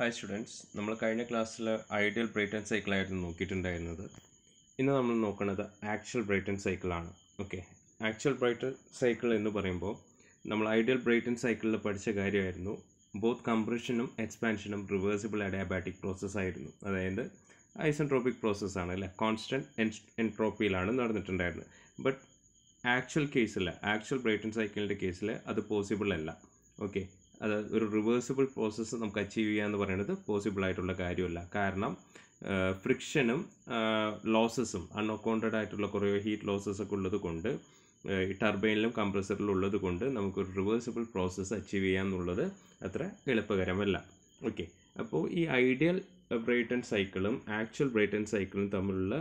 hi students നമ്മൾ കഴിഞ്ഞ ക്ലാസ്സിൽ ഐഡിയൽ ബ്രൈറ്റൺ സൈക്കിളായിരുന്നു നോക്കിയിട്ടുണ്ടായിരുന്നത് ഇന്ന് നമ്മൾ നോക്കുന്നത് ആക്ച്വൽ ബ്രൈറ്റൺ സൈക്കിളാണ് ഓക്കെ ആക്ച്വൽ ബ്രൈറ്റൺ സൈക്കിൾ എന്ന് പറയുമ്പോൾ നമ്മൾ ഐഡിയൽ ബ്രൈറ്റൺ സൈക്കിളിൽ പഠിച്ച കാര്യമായിരുന്നു ബോത്ത് കംപ്രഷനും എക്സ്പാൻഷനും റിവേഴ്സിബിൾ അഡയാബാറ്റിക് പ്രോസസ്സ് ആയിരുന്നു അതായത് ഐസൻട്രോപ്പിക് പ്രോസസ്സാണ് അല്ലേ കോൺസ്റ്റൻറ്റ് എൻട്രോപ്പിയിലാണ് നടന്നിട്ടുണ്ടായിരുന്നത് ബട്ട് ആക്ച്വൽ കേസിൽ ആക്ച്വൽ ബ്രൈറ്റൺ സൈക്കിളിൻ്റെ കേസിൽ അത് പോസിബിൾ അല്ല ഓക്കെ അത് ഒരു റിവേഴ്സിബിൾ പ്രോസസ്സ് നമുക്ക് അച്ചീവ് ചെയ്യുക എന്ന് പറയുന്നത് പോസിബിൾ ആയിട്ടുള്ള കാര്യമല്ല കാരണം ഫ്രിക്ഷനും ലോസസും അൺഅക്കൗണ്ടഡ് ആയിട്ടുള്ള കുറേ ഹീറ്റ് ലോസസ് ഒക്കെ ഉള്ളത് കൊണ്ട് ഈ ടർബൈനിലും കംപ്രസറിലും ഉള്ളത് കൊണ്ട് നമുക്കൊരു റിവേഴ്സിബിൾ പ്രോസസ്സ് അച്ചീവ് എന്നുള്ളത് അത്ര എളുപ്പകരമല്ല ഓക്കെ അപ്പോൾ ഈ ഐഡിയൽ ബ്രൈറ്റൺ സൈക്കിളും ആക്ച്വൽ ബ്രൈറ്റൺ സൈക്കിളും തമ്മിലുള്ള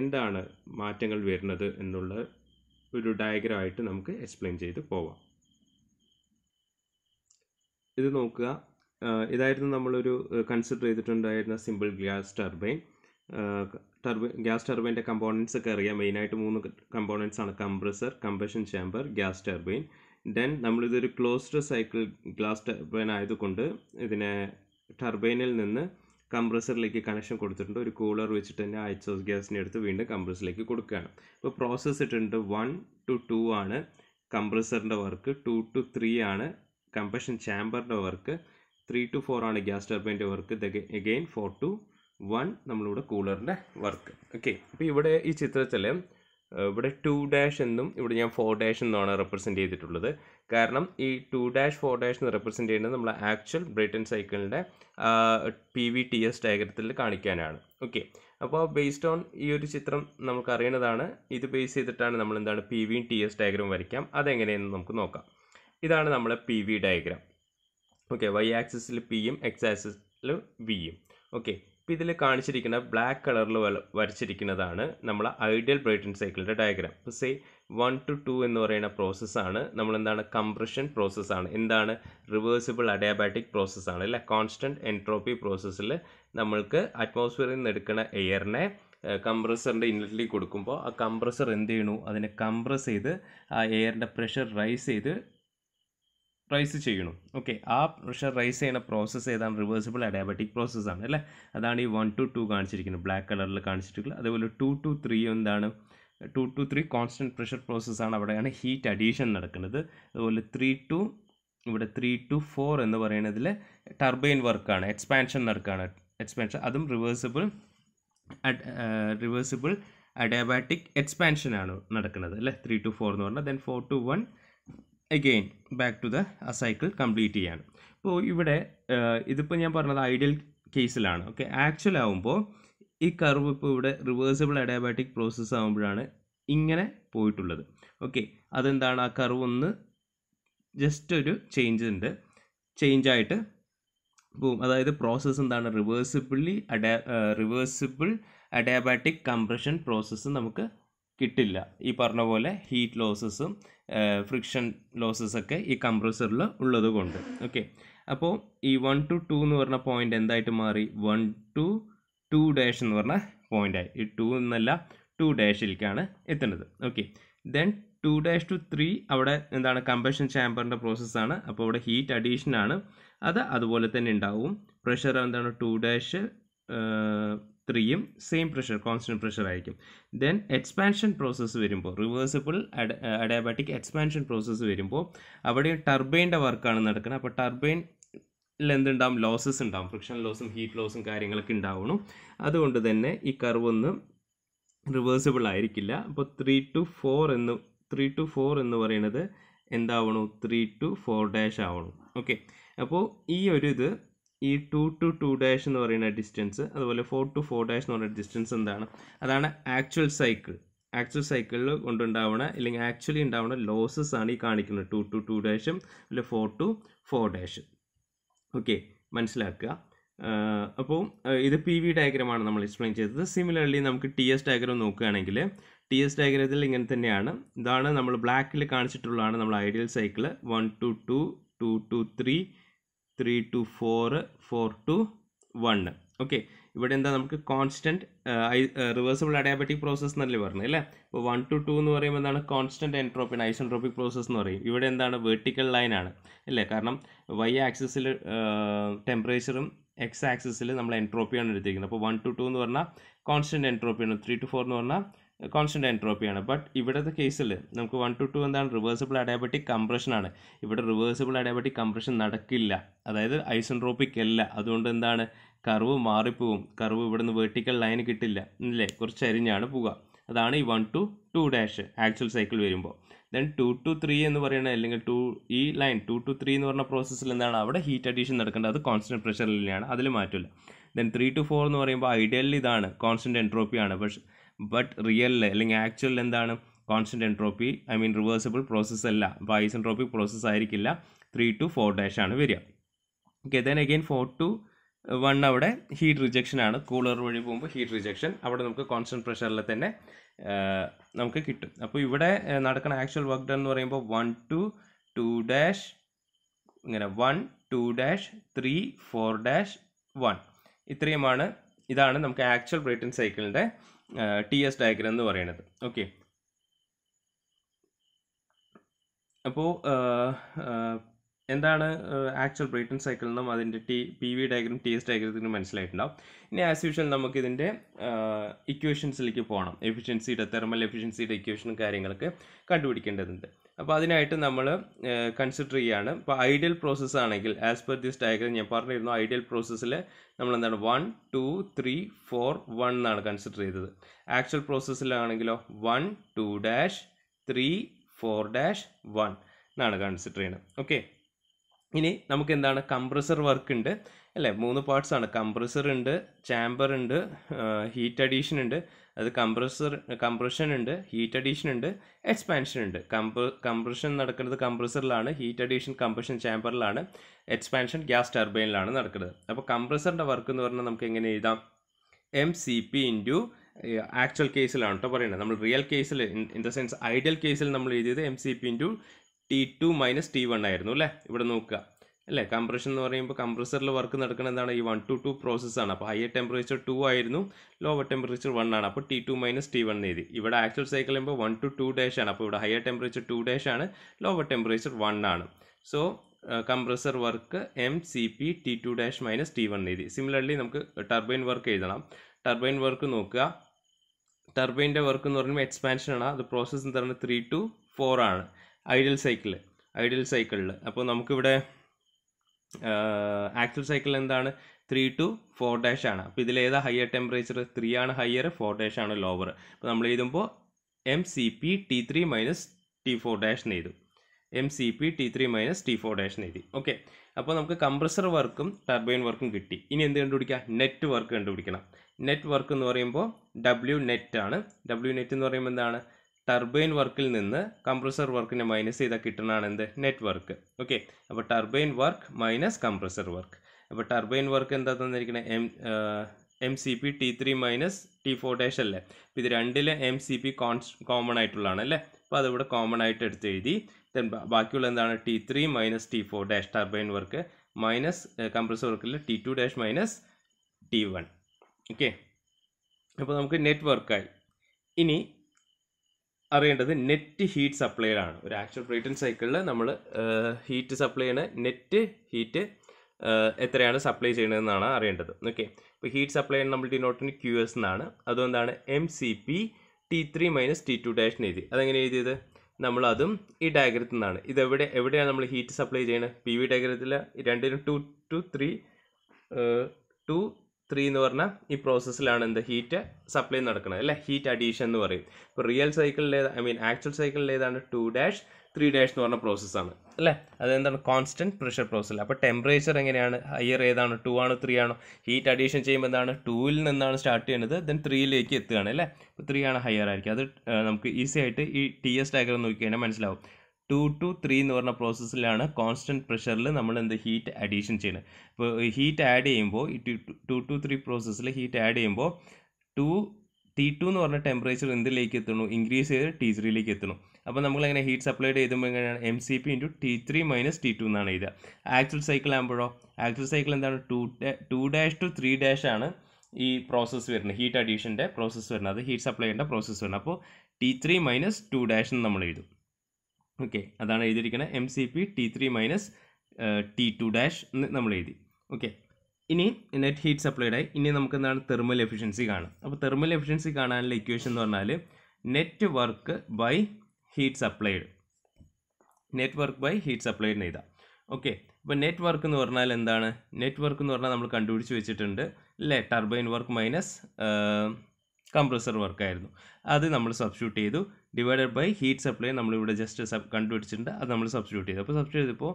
എന്താണ് മാറ്റങ്ങൾ വരുന്നത് എന്നുള്ള ഒരു ആയിട്ട് നമുക്ക് എക്സ്പ്ലെയിൻ ചെയ്ത് പോവാം ഇത് നോക്കുക ഇതായിരുന്നു നമ്മളൊരു കൺസിഡർ ചെയ്തിട്ടുണ്ടായിരുന്ന simple gas turbine turbine gas ടർബൈൻ്റെ കമ്പോണൻസ് ഒക്കെ അറിയാം മെയിനായിട്ട് മൂന്ന് കമ്പോണൻസ് ആണ് compressor combustion chamber gas turbine then നമ്മളിതൊരു ക്ലോസ്ഡ് സൈക്കിൾ ഗ്ലാസ് ടർബൈൻ ആയതുകൊണ്ട് ഇതിനെ ടർബൈനിൽ നിന്ന് കംപ്രസറിലേക്ക് കണക്ഷൻ കൊടുത്തിട്ടുണ്ട് ഒരു കൂളർ വെച്ചിട്ട് തന്നെ ഐസോസ് ഗ്യാസിനെ എടുത്ത് വീണ്ടും കംപ്രസറിലേക്ക് കൊടുക്കുകയാണ് ഇപ്പോൾ പ്രോസസ്സ് ഇട്ടിട്ടുണ്ട് വൺ ടു ടു ആണ് കംപ്രസറിൻ്റെ വർക്ക് ടു ടു ത്രീ ആണ് കമ്പഷൻ ചാമ്പറിൻ്റെ വർക്ക് ത്രീ ടു ഫോർ ആണ് ഗ്യാസ് ടർബൈൻ്റെ work again four two one നമ്മളിവിടെ കൂളറിൻ്റെ വർക്ക് ഓക്കെ അപ്പോൾ ഇവിടെ ഈ ചിത്രത്തിൽ ഇവിടെ ടു ഡാഷ് എന്നും ഇവിടെ ഞാൻ ഫോർ ഡാഷ് എന്നാണ് റെപ്രസെൻ്റ് ചെയ്തിട്ടുള്ളത് കാരണം ഈ ടു ഡാഷ് ഫോർ ഡാഷ് എന്ന് റെപ്രസെൻ്റ് ചെയ്യുന്നത് നമ്മൾ ആക്ച്വൽ ബ്രൈറ്റൻ സൈക്കിളിൻ്റെ പി വി ടി എസ് ഡയഗ്രത്തിൽ കാണിക്കാനാണ് ഓക്കെ അപ്പോൾ ബേസ്ഡ് ഓൺ ഈ ഒരു ചിത്രം അറിയുന്നതാണ് ഇത് ബേസ് ചെയ്തിട്ടാണ് നമ്മൾ എന്താണ് പി വിയും ടി എസ് ഡയഗ്രം വരയ്ക്കാം അതെങ്ങനെയെന്ന് നമുക്ക് നോക്കാം ഇതാണ് നമ്മളെ P V diagram okay Y ആക്സിസിൽ പിയും എക്സ് ആക്സിസിൽ വിയും ഓക്കെ ഇപ്പോൾ ഇതിൽ കാണിച്ചിരിക്കുന്ന ബ്ലാക്ക് കളറിൽ വരച്ചിരിക്കുന്നതാണ് നമ്മളെ ഐഡിയൽ ബ്രൈറ്റൺ സൈക്കിളിൻ്റെ ഡയഗ്രാം ഇപ്പോൾ സേ വൺ ടു ടു എന്ന് പറയുന്ന പ്രോസസ്സാണ് നമ്മളെന്താണ് കംപ്രഷൻ പ്രോസസ്സാണ് എന്താണ് റിവേഴ്സിബിൾ അഡയാബാറ്റിക് പ്രോസസ്സാണ് അല്ലെ കോൺസ്റ്റൻറ്റ് എൻട്രോപ്പി പ്രോസസ്സിൽ നമ്മൾക്ക് അറ്റ്മോസ്ഫിയറിൽ നിന്ന് എടുക്കുന്ന എയറിനെ കംപ്രസറിൻ്റെ ഇൻലെറ്റിലേക്ക് കൊടുക്കുമ്പോൾ ആ കംപ്രസർ എന്ത് ചെയ്യണു അതിനെ കംപ്രസ് ചെയ്ത് ആ എയറിൻ്റെ പ്രഷർ റൈസ് ചെയ്ത് റൈസ് ചെയ്യണം ഓക്കെ ആ പ്രഷർ റൈസ് ചെയ്യുന്ന പ്രോസസ്സ് ഏതാണ് റിവേഴ്സിബിൾ അഡയബറ്റിക് പ്രോസസ്സാണ് അല്ലേ അതാണ് ഈ വൺ ടു ടു കാണിച്ചിരിക്കുന്നത് ബ്ലാക്ക് കളറിൽ കാണിച്ചിട്ടുള്ളത് അതേപോലെ ടു ടു ത്രീ എന്താണ് two to three constant pressure പ്രോസസ്സാണ് അവിടെയാണ് ഹീറ്റ് അഡീഷൻ നടക്കുന്നത് അതുപോലെ ത്രീ ടു ഇവിടെ ത്രീ ടു ഫോർ എന്ന് പറയുന്നതിൽ ടർബൈൻ വർക്കാണ് എക്സ്പാൻഷൻ നടക്കുകയാണ് എക്സ്പാൻഷൻ അതും റിവേഴ്സിബിൾ റിവേഴ്സിബിൾ അഡയബാറ്റിക് എക്സ്പാൻഷനാണ് നടക്കുന്നത് അല്ലേ ത്രീ ടു ഫോർ എന്ന് പറഞ്ഞാൽ then four two one again back to the ആ സൈക്കിൾ കംപ്ലീറ്റ് ചെയ്യാണ് അപ്പോൾ ഇവിടെ ഇതിപ്പോൾ ഞാൻ പറഞ്ഞത് ഐഡിയൽ കേസിലാണ് ഓക്കെ ആക്ച്വൽ ആവുമ്പോൾ ഈ കർവ് ഇപ്പോൾ ഇവിടെ റിവേഴ്സിബിൾ അഡയബാറ്റിക് പ്രോസസ്സ് ആകുമ്പോഴാണ് ഇങ്ങനെ പോയിട്ടുള്ളത് ഓക്കെ അതെന്താണ് ആ കർവ് ഒന്ന് ജസ്റ്റ് ഒരു ചേഞ്ച് ഉണ്ട് ചേഞ്ച് ആയിട്ട് പോവും അതായത് പ്രോസസ്സ് എന്താണ് റിവേഴ്സിബിളി അഡാ റിവേഴ്സിബിൾ അഡയബാറ്റിക് കംപ്രഷൻ പ്രോസസ്സ് നമുക്ക് കിട്ടില്ല ഈ പറഞ്ഞ പോലെ ഹീറ്റ് ലോസസും ഫ്രിക്ഷൻ ലോസസ് ഒക്കെ ഈ കംപ്രസറിൽ ഉള്ളത് കൊണ്ട് ഓക്കെ അപ്പോൾ ഈ വൺ ടു ടു എന്ന് പറഞ്ഞ പോയിൻ്റ് എന്തായിട്ട് മാറി വൺ ടു ടു ഡാഷ് എന്ന് പറഞ്ഞ പോയിൻ്റായി ഈ ടു എന്നല്ല ടു ഡാഷിലേക്കാണ് എത്തുന്നത് okay then two dash to three അവിടെ എന്താണ് കമ്പഷൻ ചാമ്പറിൻ്റെ പ്രോസസ്സാണ് അപ്പോൾ അവിടെ ഹീറ്റ് അഡീഷനാണ് അത് അതുപോലെ തന്നെ ഉണ്ടാവും പ്രഷർ എന്താണ് ടു ഡാഷ് ത്രീയും സെയിം പ്രഷർ കോൺസ്റ്റൻറ്റ് പ്രഷർ ആയിരിക്കും ദെൻ എക്സ്പാൻഷൻ പ്രോസസ്സ് വരുമ്പോൾ റിവേഴ്സിബിൾ അഡയബാറ്റിക് എക്സ്പാൻഷൻ പ്രോസസ്സ് വരുമ്പോൾ അവിടെ ടർബൈൻ്റെ വർക്കാണ് നടക്കുന്നത് അപ്പോൾ ടർബൈൻ എന്തുണ്ടാവും ലോസസ് ഉണ്ടാവും ഫ്രിക്ഷൻ ലോസും ഹീറ്റ് ലോസും കാര്യങ്ങളൊക്കെ ഉണ്ടാവണം അതുകൊണ്ട് തന്നെ ഈ കർവ് ഒന്ന് റിവേഴ്സിബിൾ ആയിരിക്കില്ല അപ്പോൾ ത്രീ ടു ഫോർ എന്ന് ത്രീ ടു ഫോർ എന്ന് പറയുന്നത് എന്താവണു ത്രീ ടു ഫോർ ഡാഷ് ആവണം ഓക്കെ അപ്പോൾ ഈ ഒരു ഇത് ഈ ടു ടു ടു ഡാഷ് എന്ന് പറയുന്ന ഡിസ്റ്റൻസ് അതുപോലെ ഫോർ ടു ഫോർ ഡാഷ് എന്ന് പറയുന്ന ഡിസ്റ്റൻസ് എന്താണ് അതാണ് ആക്ച്വൽ സൈക്കിൾ ആക്ച്വൽ സൈക്കിളിൽ കൊണ്ടുണ്ടാവണ അല്ലെങ്കിൽ ആക്ച്വലി ഉണ്ടാവുന്ന ലോസസ് ആണ് ഈ കാണിക്കുന്നത് ടു ടു ടു ഡാഷും അല്ലെങ്കിൽ four to four dash okay മനസ്സിലാക്കുക അപ്പോൾ ഇത് പി വി ഡയഗ്രമാണ് നമ്മൾ എക്സ്പ്ലെയിൻ ചെയ്തത് സിമിലർലി നമുക്ക് ടി എസ് ഡയഗ്രാം നോക്കുകയാണെങ്കിൽ ടി എസ് ഡയഗ്രത്തിൽ ഇങ്ങനെ തന്നെയാണ് ഇതാണ് നമ്മൾ ബ്ലാക്കിൽ കാണിച്ചിട്ടുള്ളതാണ് നമ്മൾ ideal cycle one to to to to three three to four four two one okay ഇവിടെ എന്താ നമുക്ക് കോൺസ്റ്റൻറ്റ് റിവേഴ്സിബിൾ അഡയാബറ്റിക് പ്രോസസ്സ് എന്നല്ലേ പറഞ്ഞത് അല്ലേ അപ്പോൾ വൺ ടു ടു എന്ന് പറയുമ്പോൾ എന്താണ് കോൺസ്റ്റൻറ്റ് എൻട്രോപ്പിൻ ഐസൻട്രോപ്പിക് പ്രോസസ്സ് എന്ന് പറയും ഇവിടെ എന്താണ് വെർട്ടിക്കൽ ലൈനാണ് അല്ലേ കാരണം വൈ ആക്സിസിൽ ടെമ്പറേച്ചറും എക്സ് ആക്സിസിൽ നമ്മൾ എൻട്രോപ്പിയാണ് എടുത്തിരിക്കുന്നത് അപ്പോൾ വൺ ടു ടു എന്ന് പറഞ്ഞാൽ കോൺസ്റ്റൻറ്റ് എൻട്രോപ്പിയാണ് ത്രീ ടു ഫോർ എന്ന് പറഞ്ഞാൽ കോൺസ്റ്റൻറ്റ് എൻട്രോപ്പിയാണ് ബട്ട് ഇവിടുത്തെ കേസിൽ നമുക്ക് വൺ ടു ടു എന്താണ് റിവേഴ്സിബിൾ അഡയബറ്റിക് കംപ്രഷനാണ് ഇവിടെ റിവേഴ്സിബിൾ അഡയബറ്റിക് കംപ്രഷൻ നടക്കില്ല അതായത് ഐസൻട്രോപ്പിക് അല്ല അതുകൊണ്ട് എന്താണ് കർവ് മാറിപ്പോവും കർവ് ഇവിടുന്ന് വെർട്ടിക്കൽ ലൈൻ കിട്ടില്ല ഇല്ലേ കുറച്ച് അരിഞ്ഞാണ് പോവുക അതാണ് ഈ one to two dash actual cycle വരുമ്പോൾ ദെൻ ടു ടു ത്രീ എന്ന് പറയുന്ന അല്ലെങ്കിൽ ടു ഈ ലൈൻ ടു ടു ത്രീ എന്ന് പറഞ്ഞ പ്രോസസ്സിൽ എന്താണ് അവിടെ ഹീറ്റ് അഡീഷൻ നടക്കേണ്ടത് അത് കോൺസ്റ്റൻറ്റ് പ്രഷറിൽ തന്നെയാണ് അതിൽ മാറ്റില്ല ദെൻ ത്രീ ടു ഫോർ എന്ന് പറയുമ്പോൾ ഐഡിയലി ഇതാണ് കോൺസ്റ്റൻറ്റ് എൻട്രോപ്പിയാണ് പക്ഷേ ബട്ട് റിയലിൽ അല്ലെങ്കിൽ ആക്ച്വലിൽ എന്താണ് constant entropy I mean reversible process അല്ല അപ്പോൾ എൻട്രോപ്പിക് പ്രോസസ്സ് ആയിരിക്കില്ല ത്രീ ടു ഫോർ ഡാഷ് ആണ് വരിക okay then again four two one അവിടെ ഹീറ്റ് റിജക്ഷൻ ആണ് കൂളർ വഴി പോകുമ്പോൾ ഹീറ്റ് റിജക്ഷൻ അവിടെ നമുക്ക് കോൺസ്റ്റൻറ്റ് പ്രഷറിൽ തന്നെ നമുക്ക് കിട്ടും അപ്പോൾ ഇവിടെ നടക്കുന്ന ആക്ച്വൽ വർക്ക് ഡൺ എന്ന് പറയുമ്പോൾ വൺ ടു ടു ഡാഷ് ഇങ്ങനെ one two dash three four dash one ഇത്രയുമാണ് ഇതാണ് നമുക്ക് ആക്ച്വൽ ബ്രേറ്റൻ സൈക്കിളിൻ്റെ ടി എസ് ഡയഗ്രം എന്ന് പറയുന്നത് ഓക്കെ അപ്പോൾ എന്താണ് ആക്ച്വൽ ബ്രൈറ്റൺ സൈക്കിൾ എന്നും അതിൻ്റെ T P V diagram T S ഡയഗ്രത്തിന് മനസ്സിലായിട്ടുണ്ടാവും ഇനി ആസ് യൂഷ്വൽ നമുക്ക് ഇതിൻ്റെ ഇക്വേഷൻസിലേക്ക് പോകണം എഫിഷ്യൻസിയുടെ തെർമൽ എഫിഷ്യൻസിയുടെ ഇക്വേഷനും കാര്യങ്ങളൊക്കെ കണ്ടുപിടിക്കേണ്ടതുണ്ട് അപ്പോൾ അതിനായിട്ട് നമ്മൾ കൺസിഡർ ചെയ്യുകയാണ് ഇപ്പോൾ ഐഡിയൽ പ്രോസസ്സ് ആണെങ്കിൽ ആസ് പെർ ദിസ് ഡയഗ്രാം ഞാൻ പറഞ്ഞിരുന്നു ഐഡിയൽ പ്രോസസ്സിൽ നമ്മൾ എന്താണ് one two three four one എന്നാണ് കൺസിഡർ ചെയ്തത് ആക്ച്വൽ പ്രോസസ്സിലാണെങ്കിലോ one two dash three four dash one എന്നാണ് കൺസിഡർ ചെയ്യുന്നത് ഓക്കെ ഇനി നമുക്ക് എന്താണ് കംപ്രസർ വർക്ക് ഉണ്ട് അല്ലേ മൂന്ന് പാർട്സ് ആണ് കംപ്രസർ ഉണ്ട് ചാമ്പർ ഉണ്ട് ഹീറ്റ് അഡീഷൻ ഉണ്ട് അത് കംപ്രസർ കംപ്രഷൻ ഉണ്ട് ഹീറ്റ് അഡീഷൻ ഉണ്ട് എക്സ്പാൻഷൻ ഉണ്ട് കംപ്ര കംപ്രഷൻ നടക്കുന്നത് കംപ്രസറിലാണ് ഹീറ്റ് അഡീഷൻ കംപ്രഷൻ ചാമ്പറിലാണ് എക്സ്പാൻഷൻ ഗ്യാസ് ടർബൈനിലാണ് നടക്കുന്നത് അപ്പോൾ കംപ്രസറിൻ്റെ വർക്ക് എന്ന് പറഞ്ഞാൽ നമുക്ക് എങ്ങനെ എഴുതാം M C P into actual കേസിലാണ് കേട്ടോ പറയുന്നത് നമ്മൾ റിയൽ കേസിൽ ഇൻ ദ സെൻസ് ഐഡിയൽ കേസിൽ നമ്മൾ എഴുതിയത് M C P into T two minus T one ആയിരുന്നു അല്ലേ ഇവിടെ നോക്കുക അല്ലേ കംപ്രഷൻ എന്ന് പറയുമ്പോൾ കംപ്രസറിൽ വർക്ക് നടക്കുന്നത് എന്താണ് ഈ വൺ ടു ടു പ്രോസസ്സാണ് അപ്പോൾ ഹയർ ടെമ്പറേച്ചർ ടു ആയിരുന്നു ലോവർ ടെമ്പറേച്ചർ വൺ ആണ് അപ്പോൾ T two minus T one എഴുതി ഇവിടെ ആക്ച്വൽ സൈക്കിൾ ചെയ്യുമ്പോൾ വൺ ടു ടു ഡാഷ് ആണ് അപ്പോൾ ഇവിടെ ഹയർ ടെമ്പറേച്ചർ ടു ഡാഷ് ആണ് ലോവർ ടെമ്പറേച്ചർ വൺ ആണ് so compressor work M C P T two dash minus T one എഴുതി സിമിലർലി നമുക്ക് ടർബൈൻ വർക്ക് എഴുതണം ടർബൈൻ വർക്ക് നോക്കുക ടർബൈൻ്റെ വർക്ക് എന്ന് പറയുമ്പോൾ എക്സ്പാൻഷൻ ആണ് അത് പ്രോസസ്സ് എന്താണ് ത്രീ ടു ഫോർ ആണ് ഐഡിയൽ സൈക്കിൾ ഐഡിയൽ സൈക്കിളിൽ അപ്പോൾ നമുക്കിവിടെ ആക്ച്വൽ സൈക്കിൾ എന്താണ് ത്രീ ടു ഫോർ ഡാഷ് ആണ് അപ്പോൾ ഇതിലേതാ ഹയർ ടെമ്പറേച്ചർ ത്രീ ആണ് ഹയർ ഫോർ ഡാഷ് ആണ് ലോവർ അപ്പോൾ നമ്മൾ എഴുതുമ്പോൾ M C P T three minus T four dash എന്ന് എഴുതും M C P T three minus T four dash എന്ന് എഴുതി ഓക്കെ അപ്പോൾ നമുക്ക് കംപ്രസർ വർക്കും ടർബൈൻ വർക്കും കിട്ടി ഇനി എന്ത് കണ്ടുപിടിക്കുക നെറ്റ് വർക്ക് കണ്ടുപിടിക്കണം നെറ്റ് വർക്ക് എന്ന് പറയുമ്പോൾ ഡബ്ല്യു നെറ്റ് ആണ് ഡബ്ല്യു നെറ്റ് എന്ന് പറയുമ്പോൾ എന്താണ് ടർബൈൻ വർക്കിൽ നിന്ന് കംപ്രസർ വർക്കിനെ മൈനസ് ചെയ്താൽ കിട്ടണതാണ് എന്ത് നെറ്റ് വർക്ക് ഓക്കെ അപ്പോൾ turbine work minus compressor work അപ്പോൾ ടർബൈൻ വർക്ക് എന്താ തന്നിരിക്കുന്നത് M M C P T three minus T four dash അല്ലേ അപ്പോൾ ഇത് രണ്ടിലെ എം സി പി കോൺസ് കോമൺ ആയിട്ടുള്ളതാണ് അല്ലേ അപ്പോൾ അതിവിടെ കോമൺ ആയിട്ട് എടുത്ത് എഴുതി ദെൻ ബാക്കിയുള്ള എന്താണ് T three minus T four dash turbine work minus compressor വർക്കിൽ T two dash minus T one okay അപ്പോൾ നമുക്ക് നെറ്റ് വർക്കായി ഇനി അറിയേണ്ടത് നെറ്റ് ഹീറ്റ് സപ്ലൈയിലാണ് ഒരു ആക്ച്വൽ ബ്രൈറ്റൻ സൈക്കിളിൽ നമ്മൾ ഹീറ്റ് സപ്ലൈ ചെയ്യണ നെറ്റ് ഹീറ്റ് എത്രയാണ് സപ്ലൈ ചെയ്യണതെന്നാണ് അറിയേണ്ടത് ഓക്കെ ഇപ്പോൾ ഹീറ്റ് സപ്ലൈ നമ്മൾ ഡിനോട്ടിന് ക്യു എസ് എന്നാണ് അതുകൊണ്ടാണ് M C P T three minus T two ഡാഷിന് എഴുതി അതെങ്ങനെ എഴുതിയത് നമ്മളതും ഈ ഡയഗ്രത്തിൽ നിന്നാണ് ഇതെവിടെ എവിടെയാണ് നമ്മൾ ഹീറ്റ് സപ്ലൈ ചെയ്യുന്നത് പി വി ഡയഗ്രത്തിൽ രണ്ടിനും two to three two three എന്ന് പറഞ്ഞാൽ ഈ പ്രോസസ്സിലാണ് എന്ത് ഹീറ്റ് സപ്ലൈ നടക്കുന്നത് അല്ലേ ഹീറ്റ് അഡീഷൻ എന്ന് പറയും ഇപ്പോൾ റിയൽ സൈക്കിളിൽ ഏത് ഐ മീൻ ആക്ച്വൽ സൈക്കിളിൽ ഏതാണ് ടു ഡാഷ് ത്രീ ഡാഷ് എന്ന് പറഞ്ഞ പ്രോസസ്സാണ് അല്ലേ അതെന്താണ് കോൺസ്റ്റൻറ്റ് പ്രഷർ പ്രോസസ്സിൽ അപ്പോൾ ടെമ്പറേച്ചർ എങ്ങനെയാണ് ഹയർ ഏതാണ് ടു ആണോ ത്രീ ആണോ ഹീറ്റ് അഡീഷൻ ചെയ്യുമ്പോൾ എന്താണ് ടൂവിൽ നിന്നാണ് സ്റ്റാർട്ട് ചെയ്യുന്നത് ദെൻ ത്രീയിലേക്ക് എത്തുകയാണ് അല്ലേ അപ്പോൾ ത്രീ ആണ് ഹയർ ആയിരിക്കും അത് നമുക്ക് ഈസി ആയിട്ട് ഈ ടി എസ് ഡയഗ്രം നോക്കി കഴിഞ്ഞാൽ മനസ്സിലാവും ടു ടു ത്രീ എന്ന് പറഞ്ഞ പ്രോസസ്സിലാണ് കോൺസ്റ്റൻറ്റ് പ്രഷറിൽ നമ്മൾ എന്ത് ഹീറ്റ് അഡീഷൻ ചെയ്യുന്നത് ഇപ്പോൾ ഹീറ്റ് ആഡ് ചെയ്യുമ്പോൾ ഈ ടു ടു ത്രീ പ്രോസസ്സിൽ ഹീറ്റ് ആഡ് ചെയ്യുമ്പോൾ ടു ടി ടു എന്ന് പറഞ്ഞ ടെമ്പറേച്ചർ എന്തിലേക്ക് എത്തണു ഇൻക്രീസ് ചെയ്ത് ടി ത്രീയിലേക്ക് എത്തണു അപ്പോൾ നമ്മൾ എങ്ങനെ ഹീറ്റ് സപ്ലൈ ചെയ്തുമ്പോൾ എങ്ങനെയാണ് M C P into T three minus T two എന്നാണ് ഇത് ആക്ച്വൽ സൈക്കിൾ ആകുമ്പോഴോ ആക്ച്വൽ സൈക്കിൾ എന്താണ് two two dash to three dash ആണ് ഈ പ്രോസസ്സ് വരുന്നത് ഹീറ്റ് അഡീഷൻ്റെ പ്രോസസ്സ് വരുന്നത് അത് ഹീറ്റ് സപ്ലൈ പ്രോസസ്സ് വരുന്നത് അപ്പോൾ T three minus two dash എന്ന് നമ്മൾ എഴുതും ഓക്കെ അതാണ് എഴുതിയിരിക്കുന്നത് M C P T three minus T two dash എന്ന് നമ്മൾ എഴുതി ഓക്കെ ഇനി നെറ്റ് ഹീറ്റ് സപ്ലൈഡ് ആയി ഇനി നമുക്ക് എന്താണ് തെർമൽ എഫിഷ്യൻസി കാണാം അപ്പോൾ തെർമൽ എഫിഷ്യൻസി കാണാനുള്ള ഇക്വേഷൻ എന്ന് പറഞ്ഞാൽ net work by heat supplied net work by heat supplied എന്ന് എഴുതാം ഓക്കെ ഇപ്പോൾ നെറ്റ് വർക്ക് എന്ന് പറഞ്ഞാൽ എന്താണ് നെറ്റ് വർക്ക് എന്ന് പറഞ്ഞാൽ നമ്മൾ കണ്ടുപിടിച്ച് വെച്ചിട്ടുണ്ട് അല്ലേ ടർബൈൻ വർക്ക് മൈനസ് കംപ്രസർ വർക്കായിരുന്നു അത് നമ്മൾ സബ്സ്റ്റ്യൂട്ട് ചെയ്തു ഡിവൈഡഡ് ബൈ ഹീറ്റ് സപ്ലൈ നമ്മളിവിടെ ജസ്റ്റ് സബ് കണ്ടുപിടിച്ചിട്ടുണ്ട് അത് നമ്മൾ സബ്സ്റ്റിറ്റ്യൂട്ട് ചെയ്തു അപ്പോൾ സബ്സ്റ്റിറ്റ് ചെയ്തപ്പോൾ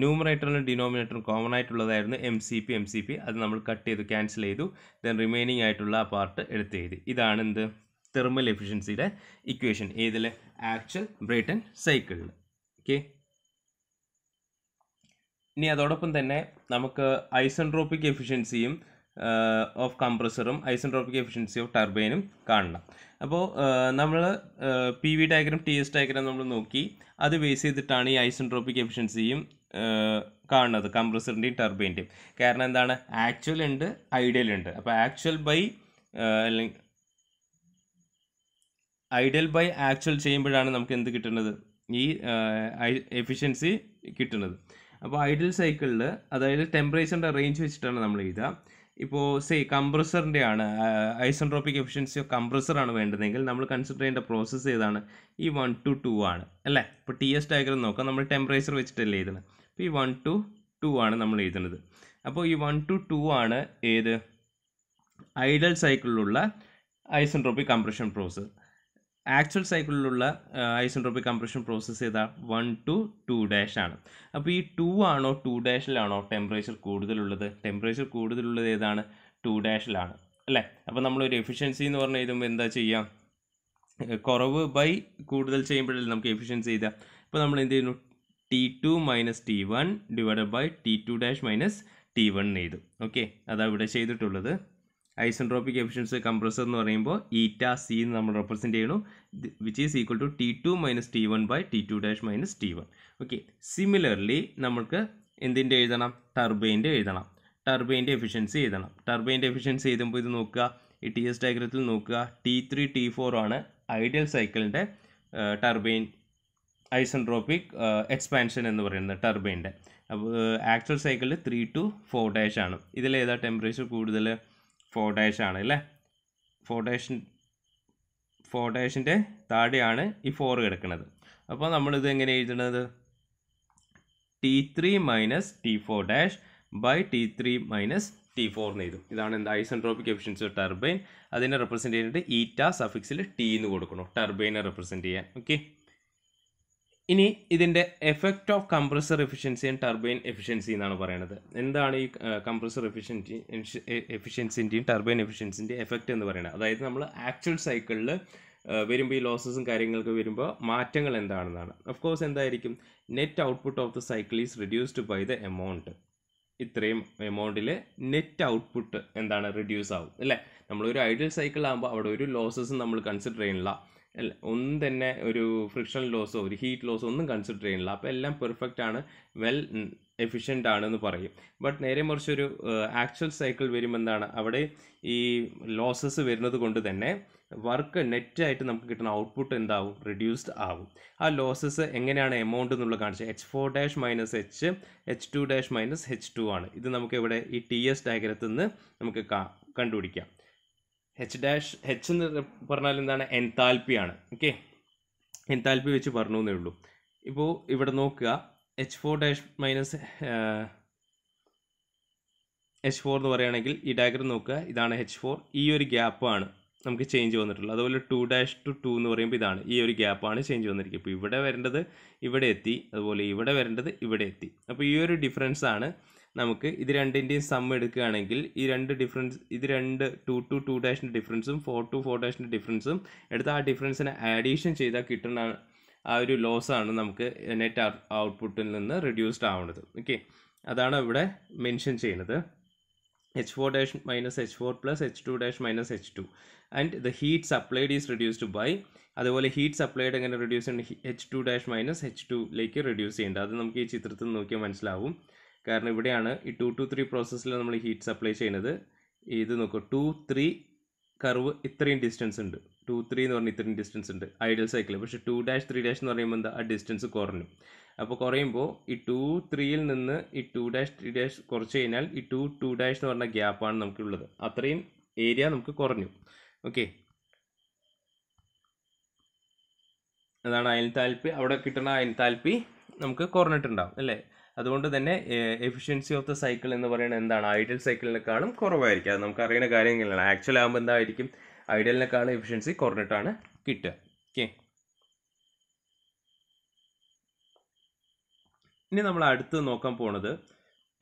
ന്യൂമറേറ്ററിലും ഡിനോമിനേറ്ററും കോമൺ ആയിട്ടുള്ളതായിരുന്നു M C P M C P അത് നമ്മൾ കട്ട് ചെയ്തു ക്യാൻസൽ ചെയ്തു ദെൻ റിമൈനിങ് ആയിട്ടുള്ള ആ പാർട്ട് എടുത്ത് എഴുതി ഇതാണ് എന്ത് തെർമൽ എഫിഷ്യൻസിയുടെ ഇക്വേഷൻ ഏതിൽ ആക്ച്വൽ ബ്രേട്ടൺ സൈക്കിളിൽ ഓക്കെ ഇനി അതോടൊപ്പം തന്നെ നമുക്ക് ഐസൻട്രോപ്പിക് എഫിഷ്യൻസിയും ഓഫ് കംപ്രസറും ഐസൻട്രോപ്പിക് എഫിഷ്യൻസി ഓഫ് ടർബൈനും കാണണം അപ്പോൾ നമ്മൾ P V diagram T S diagram നമ്മൾ നോക്കി അത് ബേസ് ചെയ്തിട്ടാണ് ഈ ഐസൻട്രോപ്പിക് എഫിഷ്യൻസിയും കാണുന്നത് കംപ്രസറിൻ്റെയും ടർബൈൻ്റെയും കാരണം എന്താണ് ആക്ച്വൽ ഉണ്ട് ഐഡിയൽ ഉണ്ട് അപ്പോൾ ആക്ച്വൽ ബൈ അല്ലെങ്കിൽ ഐഡിയൽ ബൈ ആക്ച്വൽ ചെയ്യുമ്പോഴാണ് നമുക്ക് എന്ത് കിട്ടുന്നത് ഈ എഫിഷ്യൻസി കിട്ടുന്നത് അപ്പോൾ ഐഡിയൽ സൈക്കിളിൽ അതായത് ടെമ്പറേച്ചറിൻ്റെ റേഞ്ച് വെച്ചിട്ടാണ് നമ്മൾ എഴുതുക ഇപ്പോൾ സേ കംപ്രസറിൻ്റെ ആണ് ഐസൻട്രോപ്പിക് എഫിഷ്യൻസി ഓഫ് ആണ് വേണ്ടതെങ്കിൽ നമ്മൾ കൺസിഡർ ചെയ്യേണ്ട പ്രോസസ്സ് ഏതാണ് ഈ വൺ ടു ടു ആണ് അല്ലേ ഇപ്പോൾ ടി എസ് ഡയഗ്രം നോക്കാം നമ്മൾ ടെമ്പറേച്ചർ വെച്ചിട്ടല്ലേ എഴുതുന്നത് അപ്പോൾ ഈ വൺ ടു ടു ആണ് നമ്മൾ എഴുതുന്നത് അപ്പോൾ ഈ വൺ ടു ടു ആണ് ഏത് ഐഡൽ സൈക്കിളിലുള്ള ഐസൻട്രോപ്പിക് കംപ്രഷൻ പ്രോസസ്സ് ആക്ച്വൽ സൈക്കിളിലുള്ള ഐസൻട്രോപ്പിക് കംപ്രഷൻ പ്രോസസ്സ് ചെയ്താൽ വൺ ടു ടു ഡാഷ് ആണ് അപ്പോൾ ഈ ടു ആണോ ടു ഡാഷിലാണോ ടെമ്പറേച്ചർ കൂടുതലുള്ളത് ടെമ്പറേച്ചർ കൂടുതലുള്ളത് ഏതാണ് ടു ഡാഷിലാണ് അല്ലേ അപ്പോൾ നമ്മളൊരു എഫിഷ്യൻസി എന്ന് പറഞ്ഞാൽ ഇതുമ്പോൾ എന്താ ചെയ്യാം കുറവ് ബൈ കൂടുതൽ ചെയ്യുമ്പോഴല്ലേ നമുക്ക് എഫിഷ്യൻസി ചെയ്താൽ ഇപ്പോൾ നമ്മൾ എന്ത് ചെയ്യുന്നു T two minus T one divided by T two dash minus T one ചെയ്തു ഓക്കെ അതാണ് ഇവിടെ ചെയ്തിട്ടുള്ളത് ഐസൻട്രോപ്പിക് എഫിഷ്യൻസ് കംപ്രസർ എന്ന് പറയുമ്പോൾ ഈറ്റ സി എന്ന് നമ്മൾ റെപ്രസെൻ്റ് ചെയ്യണം which is equal to T two minus T one by T two dash minus T one okay similarly നമുക്ക് എന്തിൻ്റെ എഴുതണം ടർബൈൻ്റെ എഴുതണം ടർബൈൻ്റെ എഫിഷ്യൻസി എഴുതണം ടർബൈൻ്റെ എഫിഷ്യൻസി എഴുതുമ്പോൾ ഇത് നോക്കുക ഈ ടി എസ് ഡയഗ്രത്തിൽ നോക്കുക ടി ത്രീ ടി ഫോർ ആണ് ഐഡിയൽ സൈക്കിളിൻ്റെ ടർബൈൻ ഐസൻട്രോപ്പിക് എക്സ്പാൻഷൻ എന്ന് പറയുന്നത് ടർബൈൻ്റെ അപ്പോൾ ആക്ച്വൽ സൈക്കിളിൽ ത്രീ ടു ഫോർ ഡാഷ് ആണ് ഇതിലേതാ ടെമ്പറേച്ചർ കൂടുതൽ ഫോർ ആണ് അല്ലേ ഫോർഡേഷൻ ഡാഷൻ താടിയാണ് ഈ ഫോർ കിടക്കുന്നത് അപ്പോൾ നമ്മളിത് എങ്ങനെ എഴുതുന്നത് T three minus T four dash by T three minus T ഫോറിന് എഴുതും ഇതാണ് എന്ത് ഐസൻട്രോപിക് എഫിഷ്യൻസി ഓഫ് ടർബൈൻ അതിനെ റെപ്രസെൻറ്റ് ചെയ്തിട്ട് ഈറ്റ സഫിക്സിൽ ടി എന്ന് കൊടുക്കണം ടർബൈനെ റെപ്രസെൻറ്റ് ചെയ്യാൻ ഓക്കെ ഇനി ഇതിൻ്റെ effect of compressor efficiency and turbine efficiency എന്നാണ് പറയുന്നത് എന്താണ് ഈ കംപ്രസർ എഫിഷ്യൻസി എഫിഷ്യൻസിൻ്റെയും ടർബൈൻ എഫിഷ്യൻസിൻ്റെയും എഫക്റ്റ് എന്ന് പറയുന്നത് അതായത് നമ്മൾ ആക്ച്വൽ സൈക്കിളിൽ വരുമ്പോൾ ഈ ലോസസും കാര്യങ്ങളൊക്കെ വരുമ്പോൾ മാറ്റങ്ങൾ എന്താണെന്നാണ് ഓഫ് കോഴ്സ് എന്തായിരിക്കും net output of the cycle is reduced by the amount ഇത്രയും എമൗണ്ടിൽ നെറ്റ് ഔട്ട്പുട്ട് എന്താണ് റിഡ്യൂസ് ആവും അല്ലേ നമ്മളൊരു ഐഡിയൽ സൈക്കിൾ ആകുമ്പോൾ അവിടെ ഒരു ലോസസും നമ്മൾ കൺസിഡർ ചെയ്യുന്നില്ല അല്ല ഒന്നും തന്നെ ഒരു ഫ്രിക്ഷൻ ലോസോ ഒരു ഹീറ്റ് ലോസോ ഒന്നും കൺസിഡർ ചെയ്യുന്നില്ല അപ്പോൾ എല്ലാം പെർഫെക്റ്റ് ആണ് വെൽ എഫിഷ്യൻ്റ് ആണെന്ന് പറയും ബട്ട് നേരെ മറിച്ചൊരു ആക്ച്വൽ സൈക്കിൾ വരുമെന്നാണ് അവിടെ ഈ ലോസസ് വരുന്നത് കൊണ്ട് തന്നെ വർക്ക് നെറ്റായിട്ട് നമുക്ക് കിട്ടുന്ന ഔട്ട്പുട്ട് എന്താവും റിഡ്യൂസ്ഡ് ആവും ആ ലോസസ് എങ്ങനെയാണ് എമൗണ്ട് എന്നുള്ളത് കാണിച്ചത് H four dash minus H H two dash minus H two ആണ് ഇത് നമുക്ക് ഇവിടെ ഈ ടി എസ് ഡയഗ്രത്തിൽ നിന്ന് നമുക്ക് കണ്ടുപിടിക്കാം എച്ച് ഡാഷ് എച്ച് എന്ന് പറഞ്ഞാൽ എന്താണ് ആണ് ഓക്കെ എൻതാൽപ്പി വെച്ച് പറഞ്ഞു എന്നേ ഉള്ളൂ ഇപ്പോൾ ഇവിടെ നോക്കുക H four dash minus H four എന്ന് പറയുകയാണെങ്കിൽ ഈ ഡയഗ്രം നോക്കുക ഇതാണ് എച്ച് ഫോർ ഈ ഒരു ഗ്യാപ്പാണ് നമുക്ക് ചേഞ്ച് വന്നിട്ടുള്ളത് അതുപോലെ ടു ഡാഷ് ടു ടു എന്ന് പറയുമ്പോൾ ഇതാണ് ഈ ഒരു ഗ്യാപ്പാണ് ചേഞ്ച് വന്നിരിക്കുക അപ്പോൾ ഇവിടെ വരേണ്ടത് ഇവിടെ എത്തി അതുപോലെ ഇവിടെ വരേണ്ടത് ഇവിടെ എത്തി അപ്പോൾ ഈ ഒരു ഡിഫറൻസ് ആണ് നമുക്ക് ഇത് രണ്ടിൻ്റെയും സം എടുക്കുകയാണെങ്കിൽ ഈ രണ്ട് ഡിഫറൻസ് ഇത് രണ്ട് ടു ടു ടു ഡാഷിൻ്റെ ഡിഫറൻസും ഫോർ ടു ഫോർ ഡാഷിൻ്റെ ഡിഫറൻസും എടുത്ത് ആ ഡിഫറൻസിനെ ആഡീഷൻ ചെയ്താൽ കിട്ടുന്ന ആ ഒരു ലോസാണ് നമുക്ക് നെറ്റ് ഔട്ട്പുട്ടിൽ നിന്ന് റെഡ്യൂസ്ഡ് ആവുന്നത് ഓക്കെ അതാണ് ഇവിടെ മെൻഷൻ ചെയ്യുന്നത് H four dash minus H four plus H two dash minus H two and the heat supplied is reduced by അതുപോലെ ഹീറ്റ് സപ്ലൈഡ് എങ്ങനെ റിഡ്യൂസ് ചെയ്യണം H two dash minus H ടുലേക്ക് reduce ചെയ്യേണ്ടത് അത് നമുക്ക് ഈ ചിത്രത്തിൽ നോക്കിയാൽ മനസ്സിലാവും കാരണം ഇവിടെയാണ് ഈ ടു ടു ത്രീ പ്രോസസ്സിൽ നമ്മൾ ഹീറ്റ് സപ്ലൈ ചെയ്യുന്നത് ഇത് നോക്കൂ ടു ത്രീ കർവ് ഇത്രയും ഡിസ്റ്റൻസ് ഉണ്ട് ടു ത്രീ എന്ന് പറഞ്ഞാൽ ഇത്രയും ഡിസ്റ്റൻസ് ഉണ്ട് ഐഡിയൽ സൈക്കിൾ പക്ഷേ ടു ഡാഷ് ത്രീ ഡാഷ് എന്ന് പറയുമ്പോൾ എന്താ ആ ഡിസ്റ്റൻസ് കുറഞ്ഞു അപ്പോൾ കുറയുമ്പോൾ ഈ ടു ത്രീയിൽ നിന്ന് ഈ ടു ഡാഷ് ത്രീ ഡാഷ് കുറച്ച് കഴിഞ്ഞാൽ ഈ ടു ടു ഡാഷ് എന്ന് പറഞ്ഞ ഗ്യാപ്പാണ് നമുക്കുള്ളത് അത്രയും ഏരിയ നമുക്ക് കുറഞ്ഞു ഓക്കെ അതാണ് അയൽത്താൽപ്പി അവിടെ കിട്ടുന്ന അയൽത്താൽപ്പി നമുക്ക് കുറഞ്ഞിട്ടുണ്ടാവും അല്ലേ അതുകൊണ്ട് തന്നെ എഫിഷ്യൻസി ഓഫ് ദ സൈക്കിൾ എന്ന് പറയുന്നത് എന്താണ് ഐഡിയൽ സൈക്കിളിനേക്കാളും കുറവായിരിക്കും അത് നമുക്ക് അറിയുന്ന കാര്യങ്ങളാണ് ആക്ച്വൽ ആകുമ്പോൾ എന്തായിരിക്കും ഐഡിയലിനേക്കാളും എഫിഷ്യൻസി കുറഞ്ഞിട്ടാണ് കിട്ടുക ഓക്കെ ഇനി നമ്മൾ അടുത്ത് നോക്കാൻ പോണത്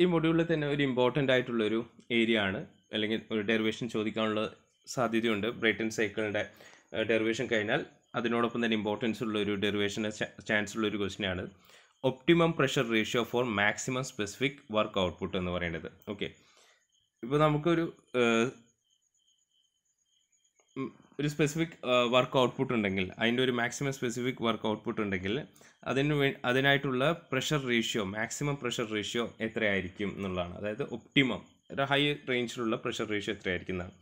ഈ മൊഡ്യൂളിൽ തന്നെ ഒരു ഇമ്പോർട്ടൻ്റ് ആയിട്ടുള്ളൊരു ഏരിയ ആണ് അല്ലെങ്കിൽ ഒരു ഡെറിവേഷൻ ചോദിക്കാനുള്ള സാധ്യതയുണ്ട് ബ്രൈറ്റൻ സൈക്കിളിൻ്റെ ഡെറിവേഷൻ കഴിഞ്ഞാൽ അതിനോടൊപ്പം തന്നെ ഇമ്പോർട്ടൻസ് ഉള്ള ഒരു ഡെറിവേഷന് ചാൻസ് ഉള്ള ഒരു ക്വസ്റ്റ്യനാണ് optimum pressure ratio for maximum specific work output എന്ന് പറയേണ്ടത് ഓക്കെ ഇപ്പോൾ നമുക്കൊരു ഒരു സ്പെസിഫിക് വർക്ക് ഔട്ട്പുട്ട് ഉണ്ടെങ്കിൽ അതിൻ്റെ ഒരു മാക്സിമം സ്പെസിഫിക് വർക്ക് ഔട്ട്പുട്ട് ഉണ്ടെങ്കിൽ അതിന് വേ അതിനായിട്ടുള്ള pressure ratio maximum pressure ratio എത്രയായിരിക്കും എന്നുള്ളതാണ് അതായത് ഒപ്റ്റിമം ഒരു ഹൈ റേഞ്ചിലുള്ള പ്രഷർ റേഷ്യോ എന്നാണ്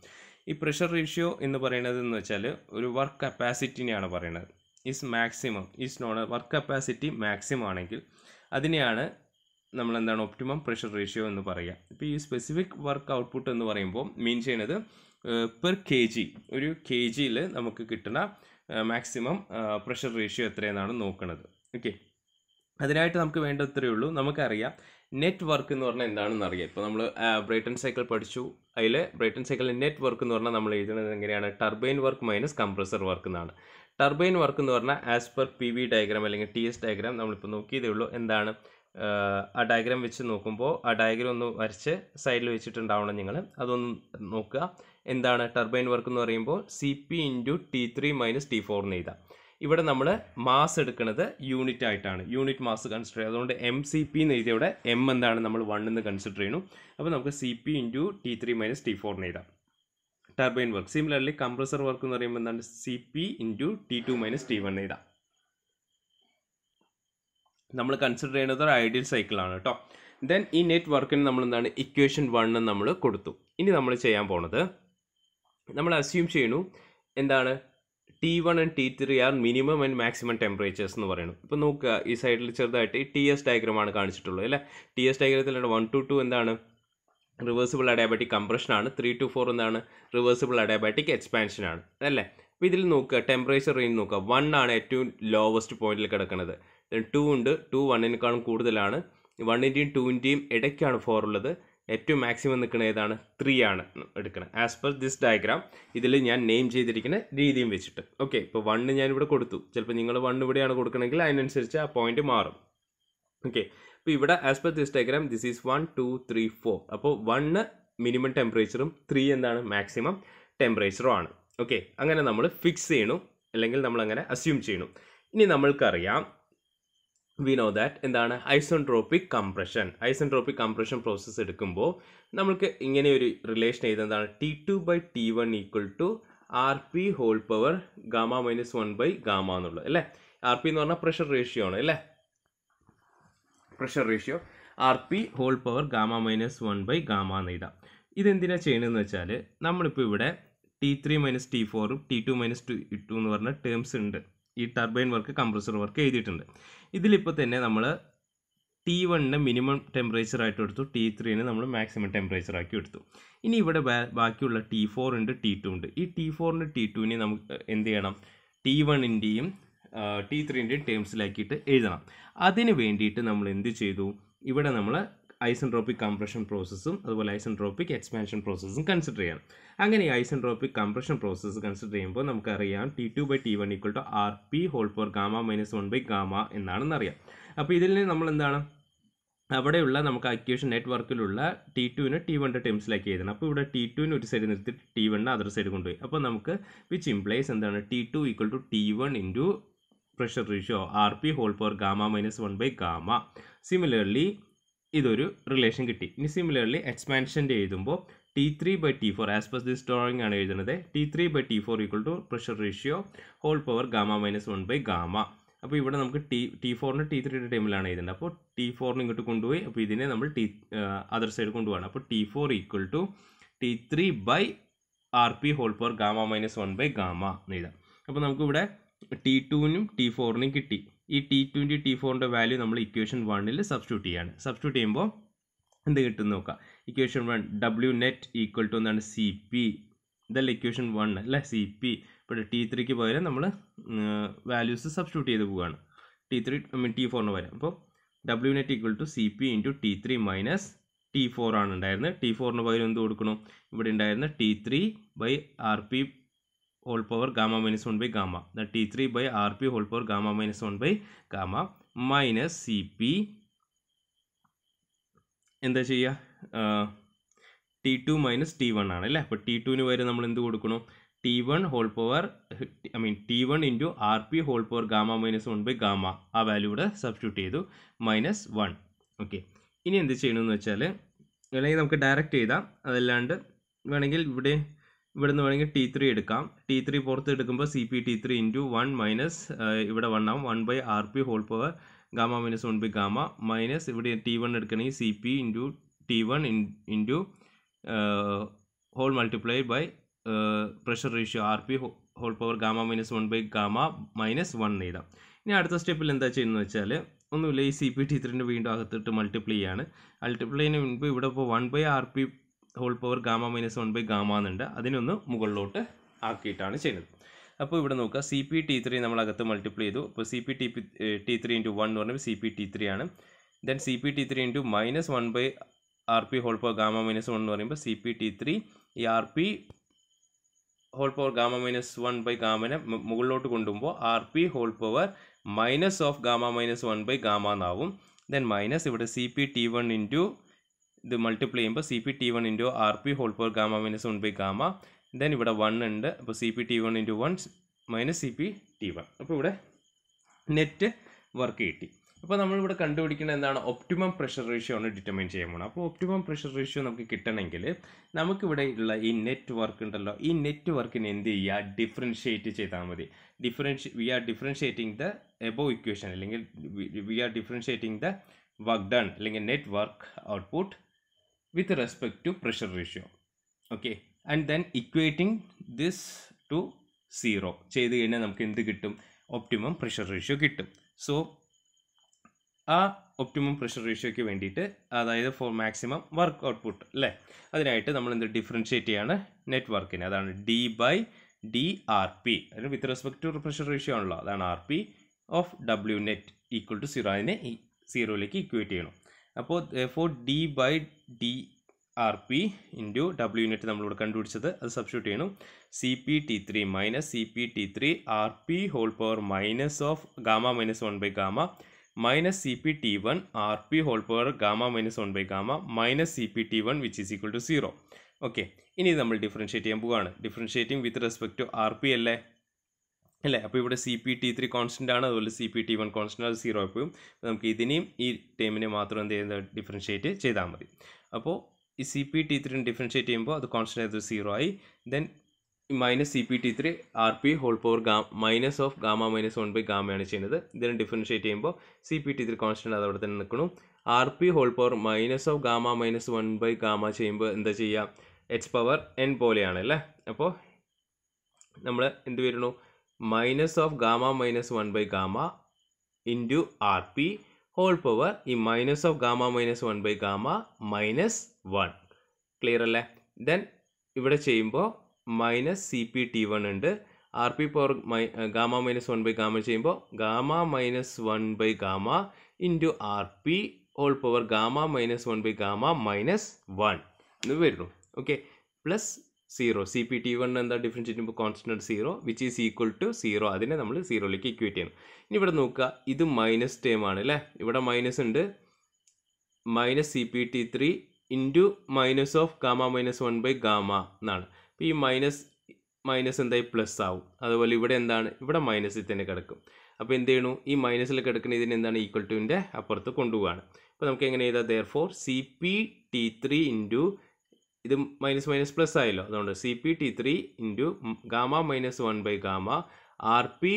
ഈ പ്രഷർ റേഷ്യോ എന്ന് പറയുന്നത് എന്ന് വെച്ചാൽ ഒരു വർക്ക് കപ്പാസിറ്റിനെയാണ് പറയുന്നത് is maximum is known work capacity maximum ആണെങ്കിൽ അതിനെയാണ് നമ്മൾ എന്താണ് ഒപ്റ്റിമം പ്രഷർ റേഷ്യോ എന്ന് പറയുക ഇപ്പോൾ ഈ സ്പെസിഫിക് വർക്ക് ഔട്ട്പുട്ട് എന്ന് പറയുമ്പോൾ മീൻ ചെയ്യുന്നത് പെർ കെ ജി ഒരു കെ ജിയിൽ നമുക്ക് കിട്ടുന്ന മാക്സിമം പ്രഷർ റേഷ്യോ എത്രയെന്നാണ് നോക്കുന്നത് ഓക്കെ അതിനായിട്ട് നമുക്ക് വേണ്ട ഇത്രയേ ഉള്ളൂ നമുക്കറിയാം നെറ്റ് വർക്ക് എന്ന് പറഞ്ഞാൽ എന്താണെന്ന് അറിയാം ഇപ്പോൾ നമ്മൾ ബ്രൈറ്റൺ സൈക്കിൾ പഠിച്ചു അതിൽ ബ്രൈറ്റൺ സൈക്കിളിൻ്റെ നെറ്റ് വർക്ക് എന്ന് പറഞ്ഞാൽ നമ്മൾ എഴുതുന്നത് എങ്ങനെയാണ് turbine work minus compressor work എന്നാണ് ടർബൈൻ വർക്ക് എന്ന് പറഞ്ഞാൽ as per P V diagram അല്ലെങ്കിൽ ടി എസ് ഡയഗ്രാം നമ്മളിപ്പോൾ നോക്കിയതേ ഉള്ളൂ എന്താണ് ആ ഡയഗ്രാം വെച്ച് നോക്കുമ്പോൾ ആ ഡയഗ്രാം ഒന്ന് വരച്ച് സൈഡിൽ വെച്ചിട്ടുണ്ടാവണം നിങ്ങൾ അതൊന്ന് നോക്കുക എന്താണ് ടർബൈൻ വർക്ക് എന്ന് പറയുമ്പോൾ C P into T three minus T four എന്ന് എഴുതാം ഇവിടെ നമ്മൾ മാസ് എടുക്കുന്നത് യൂണിറ്റ് ആയിട്ടാണ് യൂണിറ്റ് മാസ് കൺസിഡർ ചെയ്യുക അതുകൊണ്ട് എം സി പി എന്ന് എഴുതിയവിടെ ഇവിടെ എം എന്താണ് നമ്മൾ വൺ എന്ന് കൺസിഡർ ചെയ്യണം അപ്പോൾ നമുക്ക് C P into T three minus T four എന്ന് എഴുതാം turbine work similarly compressor work എന്ന് പറയുമ്പോൾ എന്താണ് C P into T two minus T one എഴുതാം നമ്മൾ കൺസിഡർ ചെയ്യുന്നത് ഒരു ഐഡിയൽ സൈക്കിളാണ് കേട്ടോ ദെൻ ഈ നെറ്റ് വർക്കിന് നമ്മൾ എന്താണ് ഇക്വേഷൻ വണ്ണ് നമ്മൾ കൊടുത്തു ഇനി നമ്മൾ ചെയ്യാൻ പോണത് നമ്മൾ അസ്യൂം ചെയ്യണു എന്താണ് T one and T three are minimum and maximum temperatures എന്ന് പറയുന്നു ഇപ്പോൾ നോക്കുക ഈ സൈഡിൽ ചെറുതായിട്ട് ടി എസ് ഡയഗ്രാമാണ് കാണിച്ചിട്ടുള്ളത് അല്ലേ ടി എസ് ഡയഗ്രത്തിലാണ് വൺ ടു ടു എന്താണ് റിവേഴ്സിബിൾ അഡയബാറ്റിക് കംപ്രഷനാണ് ത്രീ ടു ഫോർ എന്താണ് റിവേഴ്സിബിൾ അഡയബാറ്റിക് എക്സ്പാൻഷനാണ് അല്ലേ അപ്പോൾ ഇതിൽ നോക്കുക ടെമ്പറേച്ചർ റേഞ്ച് നോക്കുക വൺ ആണ് ഏറ്റവും ലോവസ്റ്റ് പോയിന്റിൽ കിടക്കുന്നത് ടു ഉണ്ട് ടു വണ്ണിനേക്കാളും കൂടുതലാണ് വണ്ണിൻ്റെയും ടുവിൻ്റെയും ഇടയ്ക്കാണ് ഫോർ ഉള്ളത് ഏറ്റവും മാക്സിമം നിൽക്കുന്ന ഏതാണ് ത്രീ ആണ് എടുക്കണം ആസ് പെർ ദിസ് ഡയഗ്രാം ഇതിൽ ഞാൻ നെയിം ചെയ്തിരിക്കുന്ന രീതിയും വെച്ചിട്ട് ഓക്കെ ഇപ്പോൾ വണ്ണ് ഞാനിവിടെ കൊടുത്തു ചിലപ്പോൾ നിങ്ങൾ വണ്ണ് ഇവിടെയാണ് കൊടുക്കണമെങ്കിൽ അതിനനുസരിച്ച് ആ പോയിന്റ് മാറും ഓക്കെ അപ്പോൾ ഇവിടെ as per this diagram this is one two three four അപ്പോൾ വണ്ണ് മിനിമം ടെമ്പറേച്ചറും ത്രീ എന്താണ് മാക്സിമം ടെമ്പറേച്ചറും ആണ് ഓക്കെ അങ്ങനെ നമ്മൾ ഫിക്സ് ചെയ്യണു അല്ലെങ്കിൽ നമ്മൾ അങ്ങനെ അസ്യൂം ചെയ്യണു ഇനി നമ്മൾക്കറിയാം വി നോ ദാറ്റ് എന്താണ് isentropic compression isentropic compression process എടുക്കുമ്പോൾ നമ്മൾക്ക് ഇങ്ങനെ ഒരു റിലേഷൻ എഴുതുന്നതാണ് T two by T one equal to R P whole power gamma minus one by gamma എന്നുള്ളത് അല്ലേ ആർ പി എന്ന് പറഞ്ഞാൽ പ്രഷർ റേഷ്യോ ആണ് അല്ലേ pressure ratio R P whole power gamma minus one by gamma എന്ന് എഴുതാം ഇതെന്തിനാ ചെയ്യണമെന്ന് വെച്ചാൽ നമ്മളിപ്പോൾ ഇവിടെ ടി ത്രീ മൈനസ് ടി ഫോറും T two minus two two എന്ന് പറഞ്ഞ ടേംസ് ഉണ്ട് ഈ ടർബൈൻ വർക്ക് കംപ്രസർ വർക്ക് എഴുതിയിട്ടുണ്ട് ഇതിലിപ്പോൾ തന്നെ നമ്മൾ ടി വണ്ണിന് മിനിമം ടെമ്പറേച്ചർ ആയിട്ട് എടുത്തു ടി ത്രീന് നമ്മൾ മാക്സിമം ടെമ്പറേച്ചർ ആക്കി എടുത്തു ഇനി ഇവിടെ ബാക്കിയുള്ള ടി ഫോർ ഉണ്ട് ടി ടു ഉണ്ട് ഈ ടി ഫോറിൻ്റെ ടി ടുവിനെ നമുക്ക് എന്ത് ചെയ്യണം ടി വണ്ണിൻ്റെയും ടി ത്രീൻ്റെ ടേംസിലാക്കിയിട്ട് എഴുതണം അതിന് വേണ്ടിയിട്ട് നമ്മൾ എന്ത് ചെയ്തു ഇവിടെ നമ്മൾ ഐസൻട്രോപ്പിക് കംപ്രഷൻ പ്രോസസ്സും അതുപോലെ ഐസൻട്രോപ്പിക് എക്സ്പാൻഷൻ പ്രോസസ്സും കൺസിഡർ ചെയ്യണം അങ്ങനെ ഐസൻട്രോപ്പിക് കംപ്രഷൻ പ്രോസസ്സ് കൺസിഡർ ചെയ്യുമ്പോൾ നമുക്കറിയാം T two by T one equal to R P whole for gamma minus one by gamma എന്നാണെന്നറിയാം അപ്പോൾ ഇതിൽ നമ്മൾ എന്താണ് അവിടെയുള്ള നമുക്ക് അക്യുവേഷൻ നെറ്റ്വർക്കിലുള്ള ടി ടുവിന് ടി വണ്ണിൻ്റെ ടേംസിലാക്കി എഴുതണം അപ്പോൾ ഇവിടെ ടി ടുവിന് ഒരു സൈഡ് നിർത്തിയിട്ട് ടി വണ്ണിന് അതർ സൈഡ് കൊണ്ടുപോയി അപ്പോൾ നമുക്ക് വിച്ച് ഇംപ്ലൈസ് എന്താണ് T two equal to T one into pressure ratio R P whole power gamma minus one by gamma similarly ഇതൊരു റിലേഷൻ കിട്ടി ഇനി സിമിലർലി എക്സ്പാൻഷൻ്റെ എഴുതുമ്പോൾ T three by T four as per this drawing ആണ് എഴുതുന്നത് T three by T four equal to pressure ratio whole power gamma minus one by gamma അപ്പോൾ ഇവിടെ നമുക്ക് ടി ടി ഫോറിന് ടി ത്രീയുടെ ടൈമിലാണ് എഴുതുന്നത് അപ്പോൾ ടി ഫോറിന് ഇങ്ങോട്ട് കൊണ്ടുപോയി അപ്പോൾ ഇതിനെ നമ്മൾ ടി അതർ സൈഡ് കൊണ്ടുപോകണം അപ്പോൾ T four equal to T three by R P whole power gamma minus one by gamma എന്ന് എഴുതാം അപ്പോൾ നമുക്കിവിടെ ടി ടുവിനും ടി ഫോറിനും കിട്ടി ഈ ടി ടുവിൻ്റെ ടി ഫോറിൻ്റെ വാല്യൂ നമ്മൾ ഇക്വേഷൻ വണ്ണിൽ സബ്സ്റ്റിറ്റ്യൂട്ട് ചെയ്യാണ് സബ്സ്റ്റിറ്റ്യൂട്ട് ചെയ്യുമ്പോൾ എന്ത് കിട്ടും നോക്കാം equation one W net equal to എന്താണ് സി പി ഇതല്ല ഇക്വേഷൻ വൺ അല്ല സി പി ഇപ്പോൾ ടി ത്രീക്ക് പകരം നമ്മൾ വാല്യൂസ് സബ്സ്റ്റിറ്റ്യൂട്ട് ചെയ്ത് പോവുകയാണ് T three I mean T ഫോറിന് പകരം അപ്പോൾ W net equal to C P into T three minus T four ആണ് ഉണ്ടായിരുന്നത് ടി ഫോറിന് പകരം എന്ത് കൊടുക്കണം ഇവിടെ ഉണ്ടായിരുന്ന T three by R P whole power gamma minus 1 by gamma that T3 by Rp whole power gamma minus 1 by gamma minus Cp എന്താ ചെയ്യുക T two minus T one ആണ് അല്ലേ അപ്പോൾ ടി ടുവിന് വരെ നമ്മൾ എന്ത് കൊടുക്കണം T one whole power I mean T one into R P whole power gamma minus one by gamma ആ വാല്യൂ ഇവിടെ സബ്സ്റ്റിറ്റ്യൂട്ട് ചെയ്തു മൈനസ് വൺ ഓക്കെ ഇനി എന്ത് ചെയ്യണമെന്ന് വെച്ചാൽ അല്ലെങ്കിൽ നമുക്ക് ഡയറക്റ്റ് ചെയ്താൽ അതല്ലാണ്ട് വേണമെങ്കിൽ ഇവിടെ ഇവിടുന്ന് വേണമെങ്കിൽ ടി ത്രീ എടുക്കാം ടി ത്രീ പുറത്ത് എടുക്കുമ്പോൾ C P T three into one minus ഇവിടെ വൺ ആവും one by R P whole power gamma minus one by gamma minus ഇവിടെ ടി വൺ എടുക്കണമെങ്കിൽ C P into T one into whole multiply by pressure ratio R P whole power gamma minus one by gamma minus one എഴുതാം ഇനി അടുത്ത സ്റ്റെപ്പിൽ എന്താ ചെയ്യുന്നത് വെച്ചാൽ ഒന്നുമില്ല ഈ സി പി ടി ത്രീൻ്റെ വീണ്ടും അകത്തിട്ട് മൾട്ടിപ്ലൈ ചെയ്യാണ് മൾട്ടിപ്ലൈന് മുൻപ് ഇവിടെ ഇപ്പോൾ one by R P whole power gamma minus one by gamma എന്നുണ്ട് അതിനൊന്ന് മുകളിലോട്ട് ആക്കിയിട്ടാണ് ചെയ്യുന്നത് അപ്പോൾ ഇവിടെ നോക്കുക സി പി ടി ത്രീ നമ്മളകത്ത് മൾട്ടിപ്ലൈ ചെയ്തു അപ്പോൾ C P T P T three into one എന്ന് പറഞ്ഞാൽ സി പി ടി ത്രീ ആണ് then C P T three into minus one by R P whole power gamma minus one എന്ന് പറയുമ്പോൾ C P T three ഈ R P whole power gamma minus one by ഗാമനെ മുകളിലോട്ട് കൊണ്ടുപോകുമ്പോൾ R P whole power minus of gamma minus one by gamma then ദെൻ മൈനസ് ഇവിടെ C P T one into ഇത് മൾട്ടിപ്ലൈ ചെയ്യുമ്പോൾ C P T one into R P whole power gamma minus one by gamma then ഇവിടെ one ഉണ്ട് അപ്പോൾ C P T one into one minus C P T one അപ്പോൾ ഇവിടെ net work കിട്ടി അപ്പോൾ നമ്മളിവിടെ കണ്ടുപിടിക്കുന്ന എന്താണ് ഒപ്റ്റിമം പ്രഷർ റേഷ്യോ ആണ് ഡിറ്റർമൈൻ ചെയ്യാൻ പോകണം അപ്പോൾ ഒപ്റ്റിമം പ്രഷർ റേഷ്യോ നമുക്ക് കിട്ടണമെങ്കിൽ നമുക്കിവിടെ ഉള്ള ഈ നെറ്റ് വർക്ക് ഉണ്ടല്ലോ ഈ നെറ്റ് വർക്കിനെ എന്ത് ചെയ്യുക ഡിഫറൻഷ്യേറ്റ് ചെയ്താൽ മതി ഡിഫറൻഷ് we are differentiating the above equation അല്ലെങ്കിൽ we are differentiating the work done അല്ലെങ്കിൽ net work output with respect to pressure ratio okay and then equating this to zero ചെയ്ത് കഴിഞ്ഞാൽ നമുക്ക് എന്ത് കിട്ടും ഒപ്റ്റിമം പ്രഷർ റേഷ്യോ കിട്ടും സോ ആ optimum pressure റേഷ്യോയ്ക്ക് വേണ്ടിയിട്ട് അതായത് ഫോർ മാക്സിമം വർക്ക് ഔട്ട്പുട്ട് അല്ലേ അതിനായിട്ട് നമ്മൾ എന്ത് ഡിഫറൻഷ്യേറ്റ് ചെയ്യാണ് നെറ്റ്വർക്കിനെ അതാണ് D by D R P അതിന് with respect to pressure ratio ആണല്ലോ അതാണ് R P of W net equal to zero അതിനെ സീറോയിലേക്ക് ഇക്വേറ്റ് ചെയ്യണം അപ്പോൾ for D by D R P into W unit നമ്മളിവിടെ കണ്ടുപിടിച്ചത് അത് സബ്സ്റ്റിറ്റ്യൂട്ട് ചെയ്യണം C P T three minus C P T three R P whole power minus of gamma minus one by gamma minus C P T one R P whole power gamma minus one by gamma minus C P T one which is equal to zero okay ഇനി നമ്മൾ differentiate ചെയ്യാൻ പോവുകയാണ് differentiating with respect to R P അല്ലേ അല്ലേ അപ്പോൾ ഇവിടെ C P T three constant ആണ് അതുപോലെ C P T one constant അത് സീറോ എപ്പോഴും നമുക്ക് ഇതിനെയും ഈ ടേമിനെ മാത്രം എന്ത് ചെയ്യുന്നത് ഡിഫറൻഷ്യേറ്റ് ചെയ്താൽ മതി അപ്പോൾ ഈ C P T three differentiate ചെയ്യുമ്പോൾ അത് കോൺസ്റ്റൻ്റ് ആയത് സീറോ ആയി then minus C P T three R P whole power ഗാ minus of gamma minus one by ഗാമയാണ് ചെയ്യുന്നത് ഇതിനെ ഡിഫറൻഷ്യേറ്റ് ചെയ്യുമ്പോൾ C P T three constant അത് അവിടെ തന്നെ നിൽക്കണം R P whole power minus of gamma minus one by gamma ചെയ്യുമ്പോൾ എന്താ ചെയ്യുക എച്ച് പവർ എൻ പോലെയാണ് അല്ലേ അപ്പോൾ നമ്മൾ എന്ത് വരുന്നു minus of gamma minus one by gamma into R P whole power ഈ minus of gamma minus one by gamma minus one clear അല്ലേ ദെൻ ഇവിടെ ചെയ്യുമ്പോൾ minus C P T one ഉണ്ട് ആർ പി പവർ മൈ gamma minus one by gamma ചെയ്യുമ്പോൾ gamma minus one by gamma into R P whole power gamma minus one by gamma minus one എന്ന് വരുന്നു okay plus zero C P T one എന്താ difference ചെയ്യുമ്പോൾ constant zero which is equal to zero അതിനെ നമ്മൾ സീറോയിലേക്ക് equate ചെയ്യണം ഇനി ഇവിടെ നോക്കുക ഇത് മൈനസ് ടേം ആണ് അല്ലേ ഇവിടെ മൈനസ് ഉണ്ട് minus C P T three into minus of gamma minus one by gamma എന്നാണ് അപ്പോൾ ഈ മൈനസ് മൈനസ് എന്തായി പ്ലസ് ആവും അതുപോലെ ഇവിടെ എന്താണ് ഇവിടെ മൈനസിൽ തന്നെ കിടക്കും അപ്പോൾ എന്ത് ചെയ്യണു ഈ മൈനസിൽ കിടക്കുന്ന ഇതിന് എന്താണ് ഈക്വൽ ടുവിൻ്റെ അപ്പുറത്ത് കൊണ്ടുപോവുകയാണ് അപ്പോൾ നമുക്ക് എങ്ങനെ ചെയ്താൽ therefore C P T three into ഇത് മൈനസ് മൈനസ് പ്ലസ് ആയല്ലോ അതുകൊണ്ട് C P T three into gamma minus one by gamma R P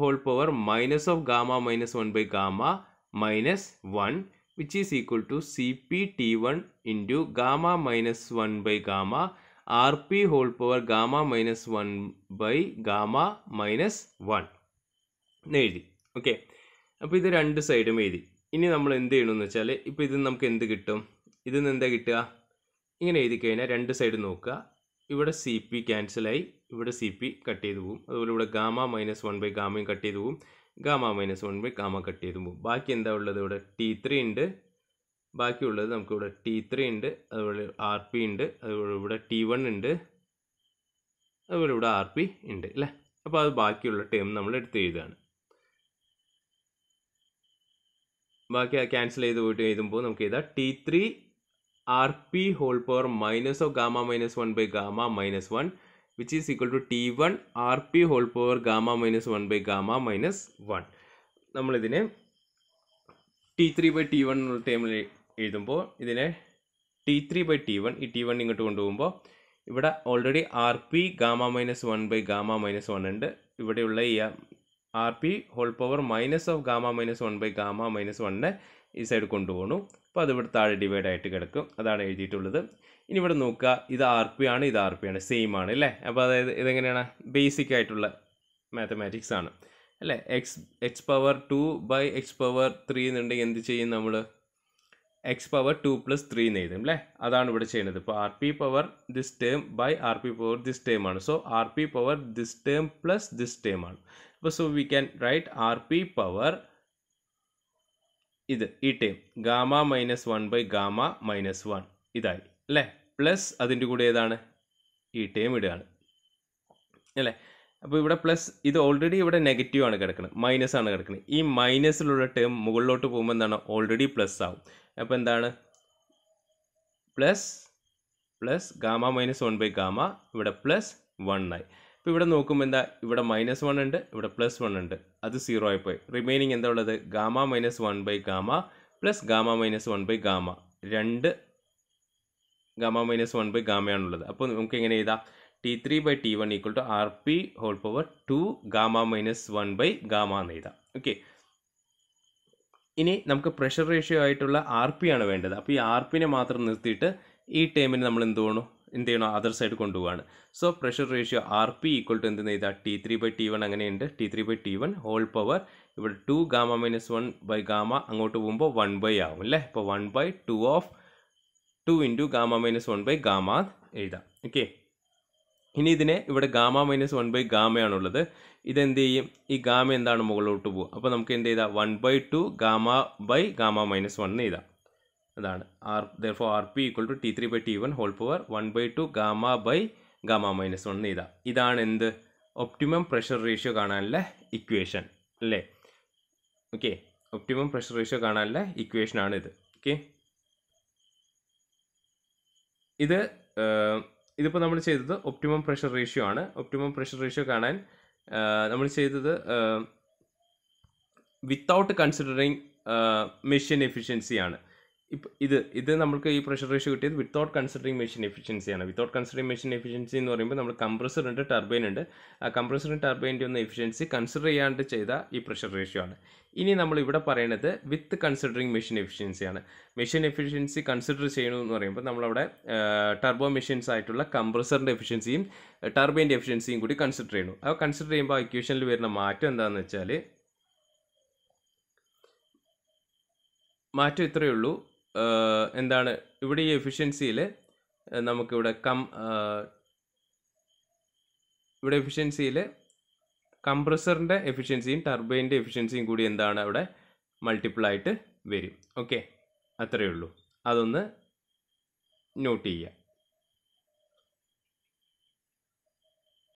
whole power minus of gamma minus one by gamma minus one which is equal to C P T one into gamma minus one by gamma R P whole power gamma minus one by gamma minus one എഴുതി okay അപ്പോൾ ഇത് രണ്ട് സൈഡും എഴുതി ഇനി നമ്മൾ എന്ത് ചെയ്യണമെന്ന് വെച്ചാൽ ഇപ്പോൾ ഇത് നമുക്ക് എന്ത് കിട്ടും ഇതിൽ നിന്ന് എന്താ കിട്ടുക ഇങ്ങനെ എഴുതി കഴിഞ്ഞാൽ രണ്ട് സൈഡ് നോക്കുക ഇവിടെ സി പി ക്യാൻസലായി ഇവിടെ സി പി കട്ട് ചെയ്തു പോകും അതുപോലെ ഇവിടെ ഗാമ മൈനസ് വൺ ബൈ ഗാമയും കട്ട് ചെയ്തു പോകും gamma minus one by gamma cut ചെയ്തു പോവും ബാക്കി എന്താ ഉള്ളത് ഇവിടെ ടി ത്രീ ഉണ്ട് ബാക്കിയുള്ളത് നമുക്കിവിടെ ടി ത്രീ ഉണ്ട് അതുപോലെ ആർ പി ഉണ്ട് അതുപോലെ ഇവിടെ ടി വൺ ഉണ്ട് അതുപോലെ ഇവിടെ ആർ പി ഉണ്ട് അല്ലേ അപ്പോൾ അത് ബാക്കിയുള്ള ടേം നമ്മൾ എടുത്ത് എഴുതുകയാണ് ബാക്കി ക്യാൻസൽ ചെയ്ത് പോയിട്ട് എഴുതുമ്പോൾ നമുക്ക് എഴുതാം T three rp whole power minus of gamma minus 1 by gamma minus 1 which is equal to t1 rp whole power gamma minus 1 by gamma minus 1 നമ്മളിതിനെ T three by T one എന്നുള്ള ടേമിൽ എഴുതുമ്പോൾ ഇതിനെ T three by T one ഈ T one ഇങ്ങോട്ട് കൊണ്ടുപോകുമ്പോൾ ഇവിടെ already R P gamma minus one by gamma minus one ഉണ്ട് ഇവിടെയുള്ള ഈ R P whole power minus of gamma minus one by gamma minus വണ്ണിനെ ഈ സൈഡ് കൊണ്ടുപോകണു അപ്പോൾ അത് ഇവിടെ താഴെ ഡിവൈഡ് ആയിട്ട് കിടക്കും അതാണ് എഴുതിയിട്ടുള്ളത് ഇനി ഇവിടെ നോക്കുക ഇത് ആർ പി ആണ് ഇത് ആർ പി ആണ് സെയിം ആണ് അല്ലേ അപ്പോൾ അതായത് ഇതെങ്ങനെയാണ് ബേസിക് ആയിട്ടുള്ള മാത്തമാറ്റിക്സ് ആണ് അല്ലേ X X power two by X power three എന്നുണ്ടെങ്കിൽ എന്ത് ചെയ്യും നമ്മൾ X power two plus three എന്ന് എഴുതും അല്ലേ അതാണ് ഇവിടെ ചെയ്യുന്നത് ഇപ്പോൾ R P power this term by R P power this term ആണ് so R P power this term plus this term ആണ് അപ്പോൾ so we can write R P power ഇത് ഈ term gamma minus one by gamma minus one ഇതായി അല്ലേ plus അതിൻ്റെ കൂടെ ഏതാണ് ഈ ടേം ഇടുകയാണ് അല്ലേ അപ്പോൾ ഇവിടെ പ്ലസ് ഇത് ഓൾറെഡി ഇവിടെ നെഗറ്റീവ് ആണ് കിടക്കുന്നത് മൈനസ് ആണ് കിടക്കുന്നത് ഈ മൈനസിലുള്ള ടേം മുകളിലോട്ട് പോകുമ്പോൾ എന്താണ് ഓൾറെഡി പ്ലസ് ആവും അപ്പോൾ എന്താണ് plus plus gamma minus one by gamma ഇവിടെ പ്ലസ് വൺ ആയി ഇപ്പോൾ ഇവിടെ നോക്കുമ്പോൾ എന്താ ഇവിടെ മൈനസ് വൺ ഉണ്ട് ഇവിടെ പ്ലസ് വൺ ഉണ്ട് അത് സീറോ ആയിപ്പോയി റിമൈനിങ് എന്താ ഉള്ളത് gamma minus one by gamma plus gamma minus one by gamma രണ്ട് ഗാമ മൈനസ് വൺ ബൈ ഗാമയാണുള്ളത് അപ്പോൾ നമുക്ക് എങ്ങനെ ചെയ്താൽ T three by T one equal to R P whole power two gamma minus one by gamma എന്ന് എഴുതാം okay ഇനി നമുക്ക് പ്രഷർ റേഷ്യോ ആയിട്ടുള്ള ആർ പി ആണ് വേണ്ടത് അപ്പോൾ ഈ ആർ പിനെ മാത്രം നിർത്തിയിട്ട് ഈ ടേമിന് നമ്മൾ എന്ത് വേണം എന്ത് ചെയ്യണോ അതർ സൈഡ് കൊണ്ടുപോവാണ് so pressure ratio R P equal to എന്ത് ചെയ്താൽ T three by T one അങ്ങനെയുണ്ട് T three by T one whole power ഇവിടെ two gamma minus one by gamma അങ്ങോട്ട് പോകുമ്പോൾ വൺ ബൈ ആവും അല്ലേ അപ്പോൾ one by two of two into gamma minus one by gamma എഴുതാം okay ഇനി ഇതിനെ ഇവിടെ ഗാമ മൈനസ് വൺ ബൈ ഗാമയാണുള്ളത് ഇതെന്ത് ചെയ്യും ഈ ഗാമ എന്താണ് മുകളിലോട്ട് പോകും അപ്പോൾ നമുക്ക് എന്ത് ചെയ്താൽ one by two gamma by gamma minus one എഴുതാം ഇതാണ് R therefore R P equal to T three by T one whole power one by two gamma by gamma minus one ഇതാ ഇതാണ് എന്ത് ഒപ്റ്റിമം പ്രഷർ റേഷ്യോ കാണാനുള്ള equation അല്ലേ okay optimum pressure ratio കാണാനുള്ള ഇക്വേഷനാണ് ഇത് ഓക്കെ ഇത് ഇതിപ്പോൾ നമ്മൾ ചെയ്തത് ഒപ്റ്റിമം പ്രഷർ റേഷ്യോ ആണ് ഒപ്റ്റിമം പ്രഷർ റേഷ്യോ കാണാൻ നമ്മൾ ചെയ്തത് വിത്തൗട്ട് കൺസിഡറിങ് മെഷീൻ എഫിഷ്യൻസി ആണ് ഇപ്പം ഇത് ഇത് നമുക്ക് ഈ പ്രഷർ റേഷ്യോ കിട്ടിയത് വിത്തൗട്ട് കൺസിഡറിങ് മെഷീൻ എഫിഷ്യൻസിയാണ് വിത്തൗട്ട് കൺസിഡറിങ് മെഷീൻ എഫിഷ്യൻസി എന്ന് പറയുമ്പോൾ നമ്മൾ കംപ്രസർ ഉണ്ട് ടർബൈൻ ഉണ്ട് ആ കംപ്രസറും ടർബൈൻ്റെ ഒന്ന് എഫിഷ്യൻസി കൺസിഡർ ചെയ്യാണ്ട് ചെയ്ത ഈ പ്രഷർ റേഷ്യോ ആണ് ഇനി നമ്മൾ ഇവിടെ പറയുന്നത് വിത്ത് കൺസിഡറിങ് മെഷീൻ എഫിഷ്യൻസിയാണ് മെഷീൻ എഫിഷ്യൻസി കൺസിഡർ ചെയ്യണമെന്ന് എന്ന് പറയുമ്പോൾ നമ്മളവിടെ ടർബോ മെഷീൻസ് ആയിട്ടുള്ള കംപ്രസറിൻ്റെ എഫിഷ്യൻസിയും ടർബൈൻ്റെ എഫിഷ്യൻസിയും കൂടി കൺസിഡർ ചെയ്യണം അപ്പോൾ കൺസിഡർ ചെയ്യുമ്പോൾ ആ ഇക്വേഷനിൽ വരുന്ന മാറ്റം എന്താണെന്ന് വെച്ചാൽ മാറ്റം ഇത്രയേ ഉള്ളൂ എന്താണ് ഇവിടെ ഈ എഫിഷ്യൻസിയിൽ നമുക്കിവിടെ കം ഇവിടെ എഫിഷ്യൻസിയിൽ കംപ്രസറിൻ്റെ എഫിഷ്യൻസിയും ടർബൈൻ്റെ എഫിഷ്യൻസിയും കൂടി എന്താണ് അവിടെ മൾട്ടിപ്പിൾ ആയിട്ട് വരും ഓക്കെ അത്രയേ ഉള്ളൂ അതൊന്ന് നോട്ട് ചെയ്യുക